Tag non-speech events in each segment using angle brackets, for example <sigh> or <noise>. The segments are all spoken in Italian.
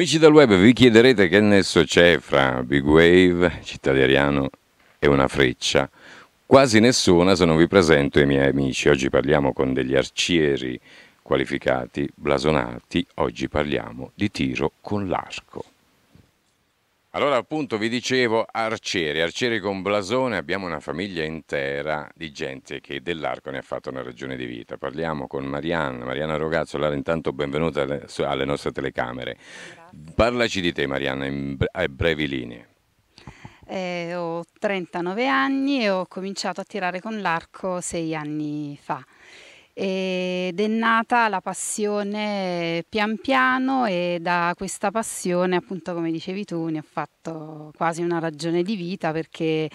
Amici del web, vi chiederete che nesso c'è fra Big Wave, Cittaderiano e una freccia. Quasi nessuna se non vi presento i miei amici. Oggi parliamo con degli arcieri qualificati, blasonati. Oggi parliamo di tiro con l'arco. Allora appunto vi dicevo Arcieri, Arcieri con Blasone, abbiamo una famiglia intera di gente che dell'arco ne ha fatto una ragione di vita. Parliamo con Marianna, Marianna Rogazzo, allora intanto benvenuta alle nostre telecamere. Grazie. Parlaci di te Marianna, bre- brevi linee. Eh, ho 39 anni e ho cominciato a tirare con l'arco sei anni fa. E ed è nata la passione eh, pian piano e da questa passione, appunto come dicevi tu, ne ho fatto quasi una ragione di vita perché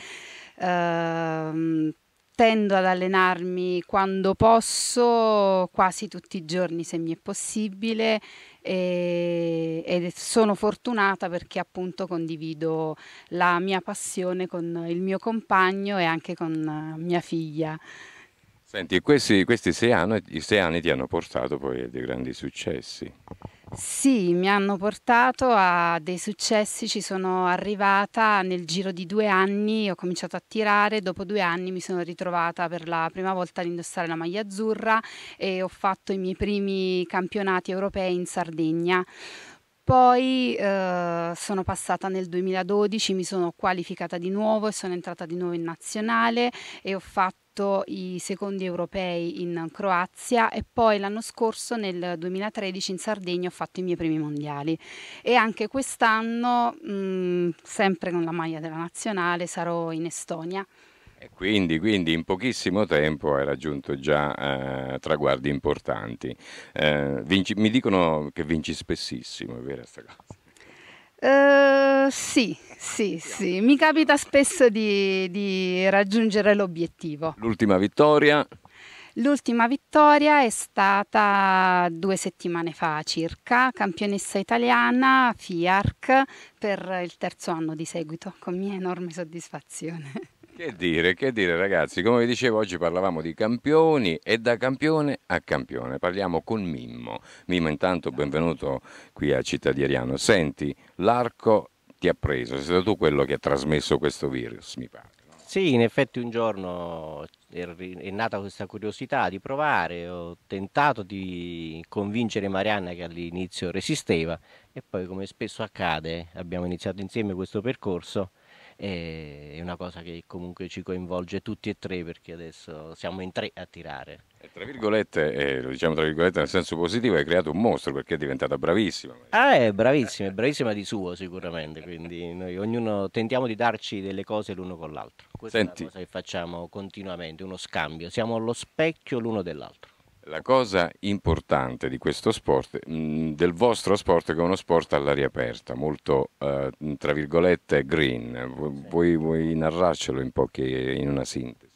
ehm, tendo ad allenarmi quando posso, quasi tutti i giorni se mi è possibile e, e, sono fortunata perché appunto condivido la mia passione con il mio compagno e anche con eh, mia figlia. Senti, questi, questi sei, anni, sei anni ti hanno portato poi a dei grandi successi. Sì, mi hanno portato a dei successi, ci sono arrivata nel giro di due anni, ho cominciato a tirare, dopo due anni mi sono ritrovata per la prima volta ad indossare la maglia azzurra e ho fatto i miei primi campionati europei in Sardegna. Poi eh, sono passata nel 2012, mi sono qualificata di nuovo e sono entrata di nuovo in nazionale e ho fatto vinto i secondi europei in Croazia e poi l'anno scorso nel 2013 in Sardegna ho fatto i miei primi mondiali e anche quest'anno mh, mm, sempre con la maglia della nazionale sarò in Estonia. Quindi, quindi, in pochissimo tempo hai raggiunto già eh, traguardi importanti. Eh, vinci, mi dicono che vinci spessissimo, è vera questa cosa? Eh, sì, sì, sì, mi capita spesso di, di raggiungere l'obiettivo. L'ultima vittoria? L'ultima vittoria è stata due settimane fa circa, campionessa italiana FIARC per il terzo anno di seguito, con mia enorme soddisfazione. Che dire, che dire ragazzi, come vi dicevo oggi parlavamo di campioni e da campione a campione parliamo con Mimmo. Mimmo intanto benvenuto qui a Città di Ariano. Senti, l'arco ti ha preso, sei stato tu quello che ha trasmesso questo virus mi pare. No? Sì, in effetti un giorno è nata questa curiosità di provare, ho tentato di convincere Marianna che all'inizio resisteva e poi come spesso accade abbiamo iniziato insieme questo percorso è una cosa che comunque ci coinvolge tutti e tre perché adesso siamo in tre a tirare. E tra virgolette, eh, lo diciamo tra virgolette nel senso positivo, hai creato un mostro perché è diventata bravissima. Ah, è bravissima, è bravissima di suo sicuramente, quindi noi ognuno tentiamo di darci delle cose l'uno con l'altro. Questa Senti. è una cosa che facciamo continuamente, uno scambio, siamo lo specchio l'uno dell'altro. La cosa importante di questo sport, mm, del vostro sport, è che è uno sport all'aria aperta, molto, eh, tra virgolette, green. Vuoi, vuoi narrarcelo in, pochi, in una sintesi?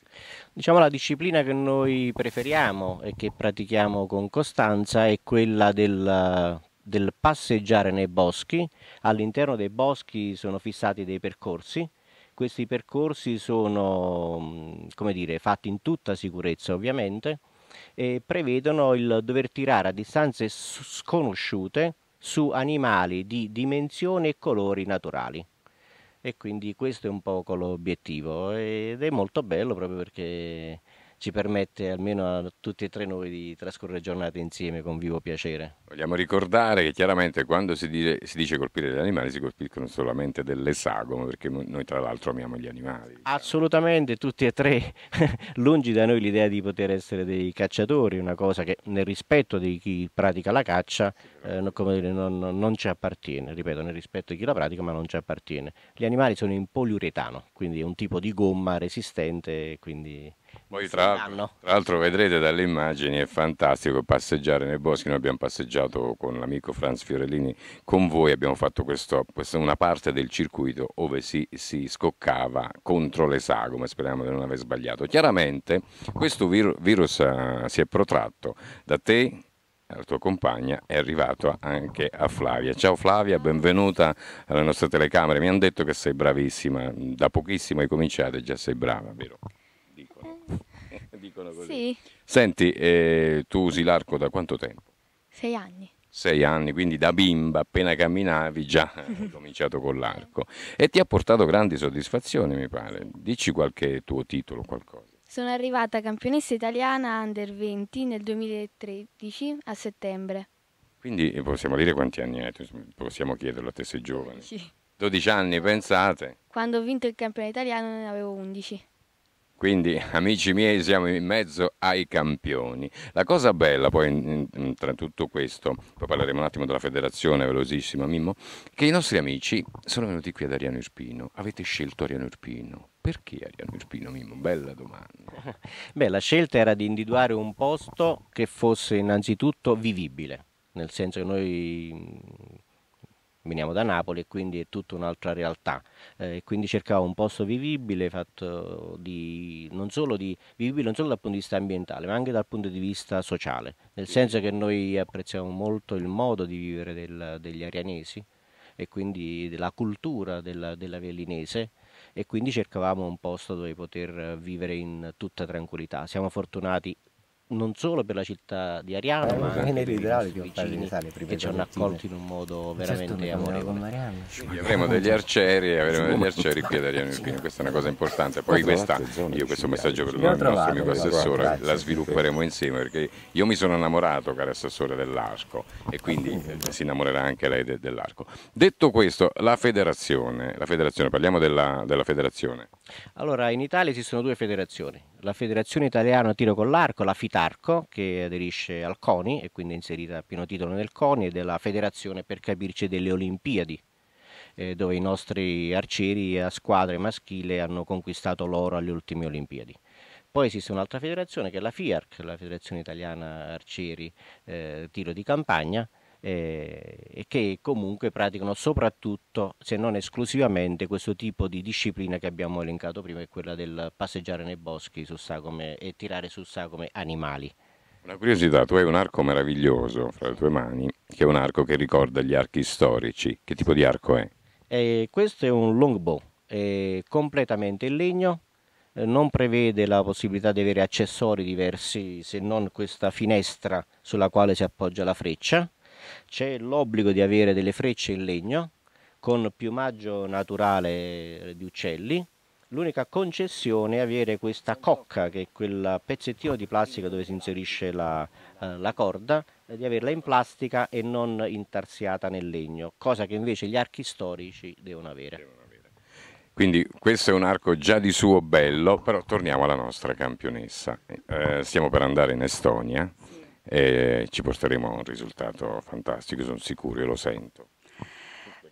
Diciamo la disciplina che noi preferiamo e che pratichiamo con costanza è quella del, del passeggiare nei boschi. All'interno dei boschi sono fissati dei percorsi questi percorsi sono mm, dire, fatti in tutta sicurezza ovviamente eh, prevedono il dover tirare a distanze sconosciute su animali di dimensioni e colori naturali. E quindi questo è un po' l'obiettivo ed è molto bello proprio perché ci permette almeno a tutti e tre noi di trascorrere giornate insieme con vivo piacere. Vogliamo ricordare che chiaramente quando si, dire, si dice colpire gli animali si colpiscono solamente dell'esagono perché noi tra l'altro amiamo gli animali. Assolutamente, tutti e tre, <laughs> lungi da noi l'idea di poter essere dei cacciatori, una cosa che nel rispetto di chi pratica la caccia eh, dire, non, non, ci appartiene, ripeto, nel rispetto di chi la pratica ma non ci appartiene. Gli animali sono in poliuretano, quindi è un tipo di gomma resistente, quindi poi tra, tra l'altro vedrete dalle immagini, è fantastico passeggiare nei boschi, noi abbiamo passeggiato con l'amico Franz Fiorellini, con voi abbiamo fatto questo, questa, una parte del circuito dove si, si, scoccava contro le sagome, speriamo di non aver sbagliato. Chiaramente questo vir- virus uh, si è protratto da te la tua compagna, è arrivato anche a Flavia. Ciao Flavia, benvenuta alla nostra telecamera. Mi hanno detto che sei bravissima, da pochissimo hai cominciato e già sei brava, vero? Dico dicono così. Sì. Senti, eh, tu usi l'arco da quanto tempo? Sei anni. Sei anni, quindi da bimba, appena camminavi, già eh, hai <laughs> cominciato con l'arco. E ti ha portato grandi soddisfazioni, mi pare. Dici qualche tuo titolo, qualcosa. Sono arrivata campionessa italiana under 20 nel 2013 a settembre. Quindi eh, possiamo dire quanti anni hai? Possiamo chiederlo a te sei giovane. Sì. 12 anni, pensate. Quando ho vinto il campionato italiano ne avevo 11. Quindi, amici miei, siamo in mezzo ai campioni. La cosa bella, poi, tra tutto questo, poi parleremo un attimo della federazione, velosissimo, Mimmo, che i nostri amici sono venuti qui ad Ariano Irpino. Avete scelto Ariano Irpino. Perché Ariano Irpino, Mimmo? Bella domanda. <laughs> Beh, la scelta era di individuare un posto che fosse innanzitutto vivibile, nel senso che noi veniamo da Napoli e quindi è tutta un'altra realtà. Eh, quindi cercavo un posto vivibile, fatto di, non solo di, vivibile non solo dal punto di vista ambientale, ma anche dal punto di vista sociale, nel senso che noi apprezziamo molto il modo di vivere del, degli arianesi e quindi della cultura della, della vellinese e quindi cercavamo un posto dove poter vivere in tutta tranquillità. Siamo fortunati non solo per la città di Ariano, eh, ma anche per i nostri vicini Italia, che ci hanno accolto in un modo certo veramente amorevole. Quindi avremo degli arcieri, avremo degli arcieri qui ad Ariano Irpino, questa è una cosa importante. Poi questa, io questo messaggio per il nostro amico assessore la svilupperemo insieme, perché io mi sono innamorato, caro assessore, dell'Arco e quindi ah, eh, si innamorerà anche lei de dell'Asco. Detto questo, la federazione, la federazione parliamo della, della federazione. Allora, in Italia ci sono due federazioni, la Federazione Italiana Tiro con l'Arco, la FITARCO, che aderisce al CONI e quindi è inserita a pieno titolo nel CONI ed è la Federazione per capirci delle Olimpiadi, eh, dove i nostri arcieri a squadre maschile hanno conquistato l'oro alle ultime Olimpiadi. Poi esiste un'altra federazione che è la FIARC, la Federazione Italiana Arcieri eh, Tiro di Campagna, eh, e che comunque praticano soprattutto, se non esclusivamente, questo tipo di disciplina che abbiamo elencato prima, che è quella del passeggiare nei boschi sagome, e tirare su sagome animali. Una curiosità, tu hai un arco meraviglioso fra le tue mani, che è un arco che ricorda gli archi storici. Che tipo di arco è? Eh, questo è un longbow, è completamente in legno, eh, non prevede la possibilità di avere accessori diversi se non questa finestra sulla quale si appoggia la freccia c'è l'obbligo di avere delle frecce in legno con piumaggio naturale di uccelli. L'unica concessione è avere questa cocca, che è quel pezzettino di plastica dove si inserisce la, eh, la corda, eh, di averla in plastica e non intarsiata nel legno, cosa che invece gli archi storici devono avere. Quindi questo è un arco già di suo bello, però torniamo alla nostra campionessa. Eh, stiamo per andare in Estonia e ci porteremo a un risultato fantastico, sono sicuro, e lo sento.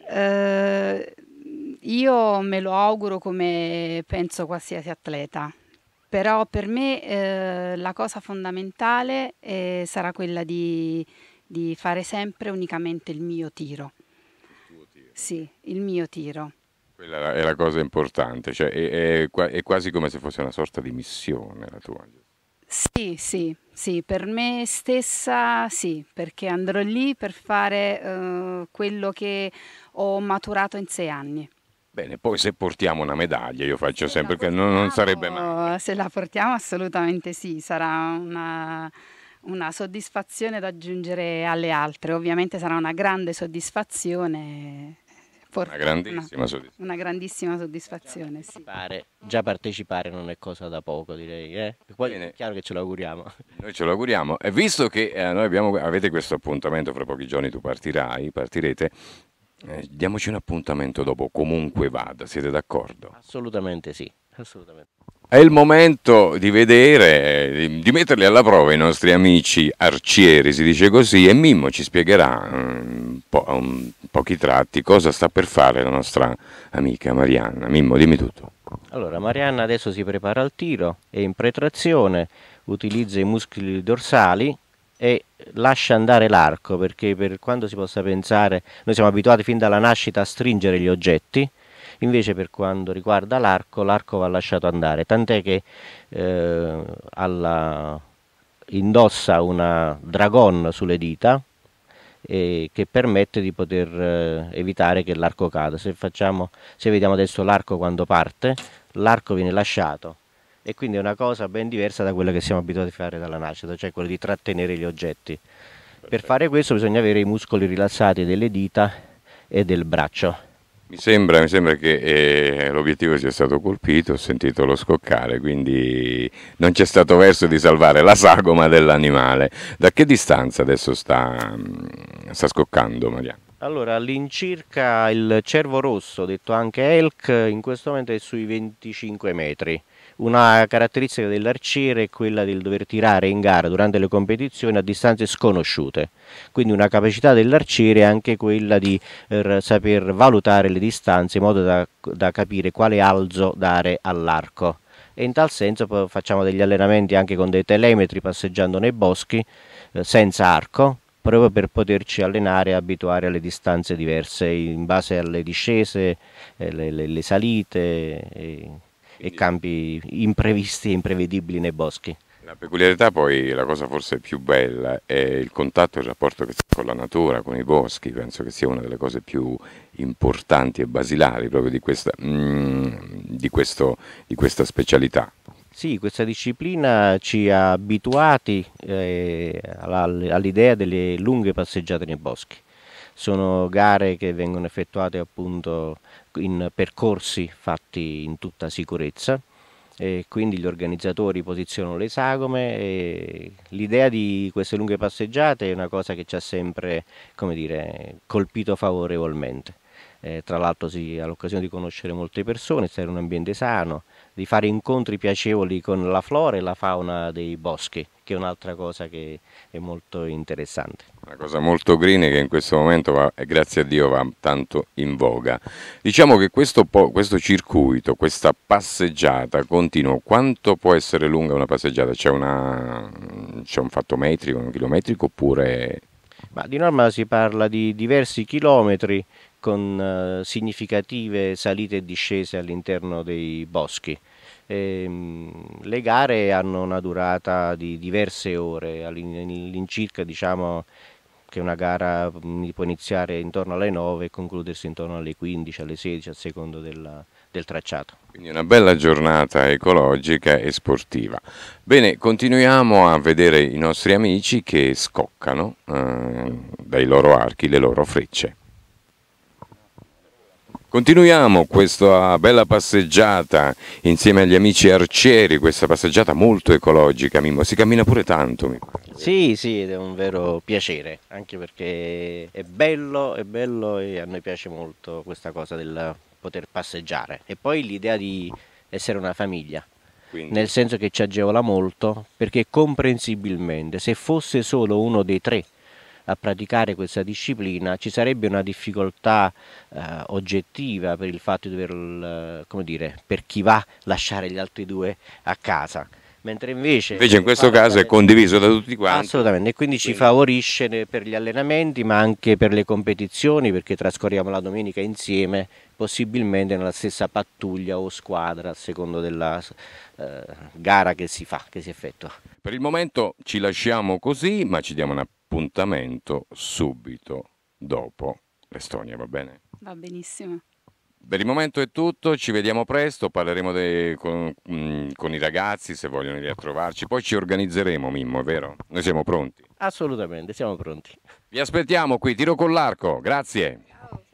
Eh, io me lo auguro come penso qualsiasi atleta, però per me eh, la cosa fondamentale eh, sarà quella di, di, fare sempre unicamente il mio tiro. Il Sì, il mio tiro. Quella è la cosa importante, cioè è, è, è quasi come se fosse una sorta di missione la tua. Sì, sì, sì, per me stessa sì, perché andrò lì per fare eh, quello che ho maturato in sei anni. Bene, poi se portiamo una medaglia, io faccio se sempre che non, non, sarebbe male. Se la portiamo assolutamente sì, sarà una, una, soddisfazione da aggiungere alle altre, ovviamente sarà una grande soddisfazione portare una grandissima, una, soddisfazione. Una grandissima soddisfazione già, sì. partecipare, già partecipare non è cosa da poco, direi. Eh? Poi Bene. è chiaro che ce l'auguriamo. <laughs> Noi ce l'auguriamo. E visto che eh, noi abbiamo, avete questo appuntamento, fra pochi giorni tu partirai, partirete, eh, diamoci un appuntamento dopo, comunque vada, siete d'accordo? Assolutamente sì, assolutamente. È il momento di vedere, di metterli alla prova i nostri amici arcieri, si dice così, e Mimmo ci spiegherà um, po- um, pochi tratti cosa sta per fare la nostra amica Marianna. Mimmo, dimmi tutto. Allora, Marianna adesso si prepara al tiro, è in pretrazione, utilizza i muscoli dorsali e lascia andare l'arco, perché per quanto si possa pensare, noi siamo abituati fin dalla nascita a stringere gli oggetti, invece per quanto riguarda l'arco, l'arco va lasciato andare, tant'è che eh, alla, indossa una dragon sulle dita eh, che permette di poter eh, evitare che l'arco cada. Se, facciamo, se vediamo adesso l'arco quando parte, l'arco viene lasciato e quindi è una cosa ben diversa da quella che siamo abituati a fare dalla nascita, cioè quella di trattenere gli oggetti. Per fare questo bisogna avere i muscoli rilassati delle dita e del braccio. Mi sembra, mi sembra che eh, l'obiettivo sia stato colpito, ho sentito lo scoccare, quindi non c'è stato verso di salvare la sagoma dell'animale. Da che distanza adesso sta, mm, sta scoccando Mariano? Allora, all'incirca il cervo rosso, detto anche elk, in questo momento è sui 25 metri. Una caratteristica dell'arciere è quella del dover tirare in gara durante le competizioni a distanze sconosciute, quindi una capacità dell'arciere è anche quella di eh, saper valutare le distanze in modo da, da capire quale alzo dare all'arco. E in tal senso facciamo degli allenamenti anche con dei telemetri passeggiando nei boschi eh, senza arco, proprio per poterci allenare e abituare alle distanze diverse in base alle discese, eh, le, le, le salite. E e campi imprevisti e imprevedibili nei boschi. La peculiarità poi, la cosa forse più bella, è il contatto e il rapporto che si ha con la natura, con i boschi, penso che sia una delle cose più importanti e basilari proprio di questa, mm, di questo, di questa specialità. Sì, questa disciplina ci ha abituati eh, all'idea delle lunghe passeggiate nei boschi. Sono gare che vengono effettuate appunto in percorsi fatti in tutta sicurezza e quindi gli organizzatori posizionano le sagome l'idea di queste lunghe passeggiate è una cosa che ci ha sempre dire, colpito favorevolmente eh, tra l'altro si ha l'occasione di conoscere molte persone, stare in un ambiente sano, di fare incontri piacevoli con la flora e la fauna dei boschi, che è un'altra cosa che è molto interessante. Una cosa molto green che in questo momento, va, grazie a Dio, va tanto in voga. Diciamo che questo, questo circuito, questa passeggiata continua, quanto può essere lunga una passeggiata? C'è, un fatto metrico, un chilometrico oppure... Ma di norma si parla di diversi chilometri, con eh, significative salite e discese all'interno dei boschi. Ehm, le gare hanno una durata di diverse ore, all'incirca diciamo che una gara mm, può iniziare intorno alle 9 e concludersi intorno alle 15, alle 16 a secondo della, del tracciato. Quindi una bella giornata ecologica e sportiva. Bene, continuiamo a vedere i nostri amici che scoccano eh, dai loro archi le loro frecce. Continuiamo questa bella passeggiata insieme agli amici arcieri, questa passeggiata molto ecologica, Mimmo. Si cammina pure tanto. Mimmo. Sì, sì, ed è un vero piacere, anche perché è bello, è bello e a noi piace molto questa cosa del poter passeggiare. E poi l'idea di essere una famiglia, quindi. nel senso che ci agevola molto, perché comprensibilmente, se fosse solo uno dei tre a praticare questa disciplina, ci sarebbe una difficoltà eh, oggettiva per il fatto di dover, eh, come dire, per chi va lasciare gli altri due a casa. Mentre invece, invece in questo caso è condiviso da tutti quanti. Assolutamente, e quindi, ci favorisce per gli allenamenti ma anche per le competizioni perché trascorriamo la domenica insieme possibilmente nella stessa pattuglia o squadra a secondo della eh, gara che si fa, che si effettua. Per il momento ci lasciamo così, ma ci diamo una appuntamento subito dopo l'Estonia, va bene? Va benissimo. Per il momento è tutto, ci vediamo presto, parleremo dei, con, mm, con, i ragazzi se vogliono venire a trovarci, poi ci organizzeremo Mimmo, è vero? Noi siamo pronti. Assolutamente, siamo pronti. Vi aspettiamo qui, tiro con l'arco, grazie. Ciao.